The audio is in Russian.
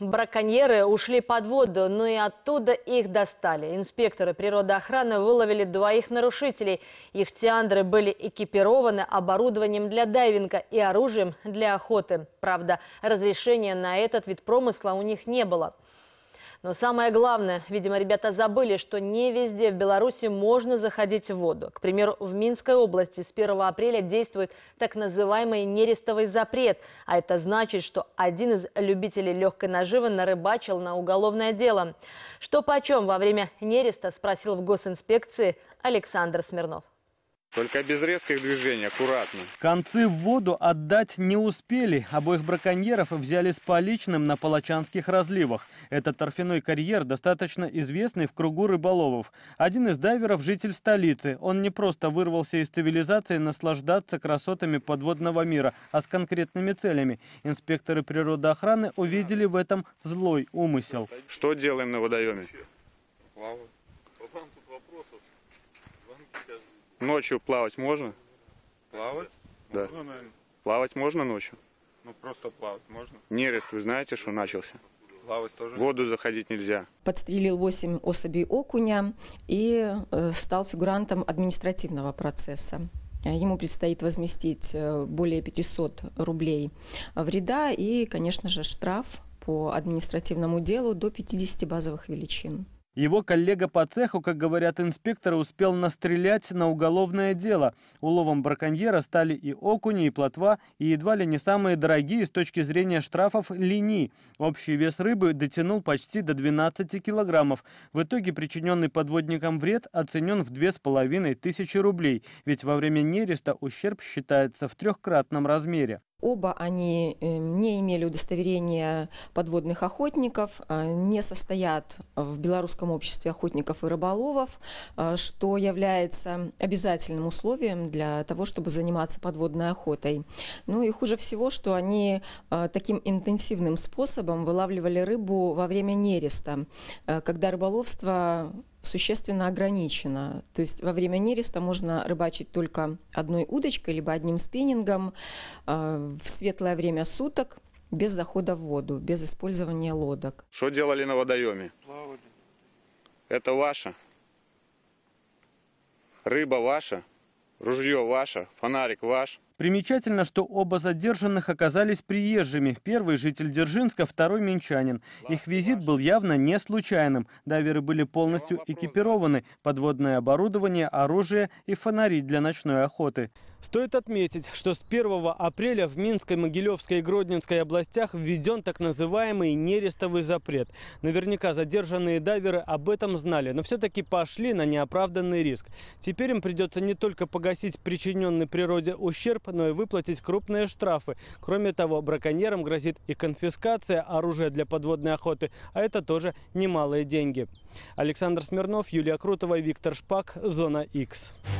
Браконьеры ушли под воду, но ну и оттуда их достали. Инспекторы природоохраны выловили двоих нарушителей. Их тиандры были экипированы оборудованием для дайвинга и оружием для охоты. Правда, разрешения на этот вид промысла у них не было. Но самое главное, видимо, ребята забыли, что не везде в Беларуси можно заходить в воду. К примеру, в Минской области с 1 апреля действует так называемый нерестовый запрет. А это значит, что один из любителей легкой наживы нарыбачил на уголовное дело. Что почем во время нереста спросил в госинспекции Александр Смирнов. Только без резких движений, аккуратно. Концы в воду отдать не успели. Обоих браконьеров взяли с поличным на Палачанских разливах. Этот торфяной карьер, достаточно известный в кругу рыболовов. Один из дайверов – житель столицы. Он не просто вырвался из цивилизации наслаждаться красотами подводного мира, а с конкретными целями. Инспекторы природоохраны увидели в этом злой умысел. Что делаем на водоеме? Плаваем. Ночью плавать можно? Плавать? Да. Можно, наверное. Плавать можно ночью? Ну просто плавать можно. Нерест, вы знаете, что начался? Плавать тоже? В воду заходить нельзя. Подстрелил 8 особей окуня и э, стал фигурантом административного процесса. Ему предстоит возместить э, более 500 рублей вреда и, конечно же, штраф по административному делу до 50 базовых величин. Его коллега по цеху, как говорят инспекторы, успел настрелять на уголовное дело. Уловом браконьера стали и окуни, и плотва, и едва ли не самые дорогие с точки зрения штрафов линии. Общий вес рыбы дотянул почти до 12 килограммов. В итоге причиненный подводникам вред оценен в 2500 рублей, ведь во время нереста ущерб считается в трехкратном размере. Оба они э, не имели удостоверения подводных охотников, а, не состоят в Белорусском обществе охотников и рыболовов, а, что является обязательным условием для того, чтобы заниматься подводной охотой. Ну и хуже всего, что они а, таким интенсивным способом вылавливали рыбу во время нереста, когда рыболовство существенно ограничено. То есть во время нереста можно рыбачить только одной удочкой, либо одним спиннингом а, в светлое время суток, без захода в воду, без использования лодок. Что делали на водоеме? Плавали. Это ваша? Рыба ваша? Ружье ваше? Фонарик ваш? Примечательно, что оба задержанных оказались приезжими. Первый житель Дзержинска, второй минчанин. Их визит был явно не случайным. Дайверы были полностью экипированы. Подводное оборудование, оружие и фонари для ночной охоты. Стоит отметить, что с 1 апреля в Минской, Могилевской и Гродненской областях введен так называемый нерестовый запрет. Наверняка задержанные дайверы об этом знали, но все-таки пошли на неоправданный риск. Теперь им придется не только погасить причиненный природе ущерб, ущерб, но и выплатить крупные штрафы. Кроме того, браконьерам грозит и конфискация оружия для подводной охоты, а это тоже немалые деньги. Александр Смирнов, Юлия Крутова, Виктор Шпак, Зона X.